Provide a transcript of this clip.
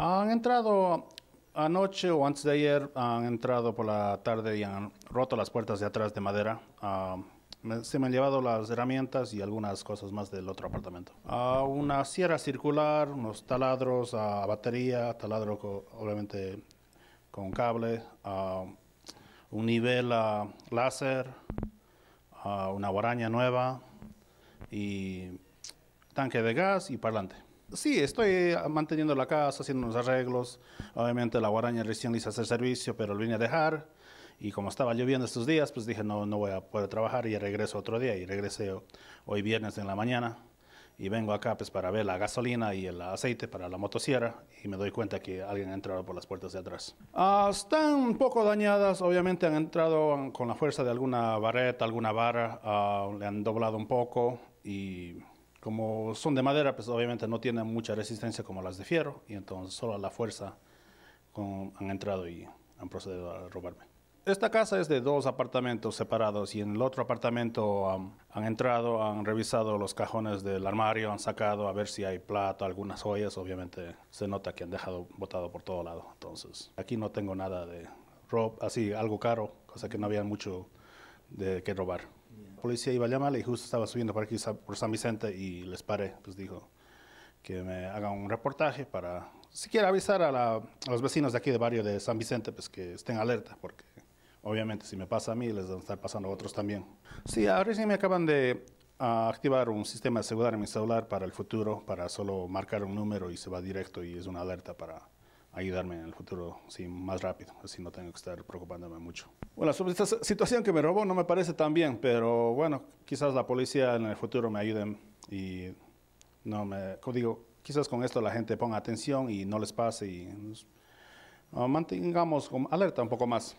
Han entrado anoche o antes de ayer, han entrado por la tarde y han roto las puertas de atrás de madera. Ah, se me han llevado las herramientas y algunas cosas más del otro apartamento. Ah, una sierra circular, unos taladros a ah, batería, taladro obviamente con cable, un nivel láser, una guaraña nueva y tanque de gas y parlante. Sí, estoy ah, manteniendo la casa, haciendo unos arreglos. Obviamente la guaraña recién le hice hacer servicio, pero lo vine a dejar. Y como estaba lloviendo estos días, pues dije, no, no voy a poder trabajar y regreso otro día. Y regresé hoy viernes en la mañana y vengo acá pues para ver la gasolina y el aceite para la motosierra y me doy cuenta que alguien ha entrado por las puertas de atrás. Ah, están un poco dañadas, obviamente han entrado con la fuerza de alguna barreta, alguna vara. Ah, le han doblado un poco y como son de madera, pues obviamente no tienen mucha resistencia como las de fierro y entonces solo a la fuerza han entrado y han procedido a robarme. Esta casa es de dos apartamentos separados y en el otro apartamento um, han entrado, han revisado los cajones del armario, han sacado a ver si hay plata, algunas joyas. Obviamente se nota que han dejado botado por todo lado. Entonces, aquí no tengo nada de rob, así algo caro, cosa que no había mucho de qué robar policía iba a llamarle y justo estaba subiendo por aquí, por San Vicente, y les paré. Pues dijo que me haga un reportaje para, siquiera avisar a, los vecinos de aquí de barrio de San Vicente, pues que estén alerta, porque obviamente si me pasa a mí, les van a estar pasando a otros también. Sí, ahora sí me acaban de ah, activar un sistema de seguridad en mi celular para el futuro, para solo marcar un número y se va directo y es una alerta para ayudarme en el futuro sí, más rápido, así no tengo que estar preocupándome mucho. Bueno, sobre esta situación que me robó no me parece tan bien, pero bueno, quizás la policía en el futuro me ayude y no me, como digo, quizás con esto la gente ponga atención y no les pase y nos, mantengamos alerta un poco más.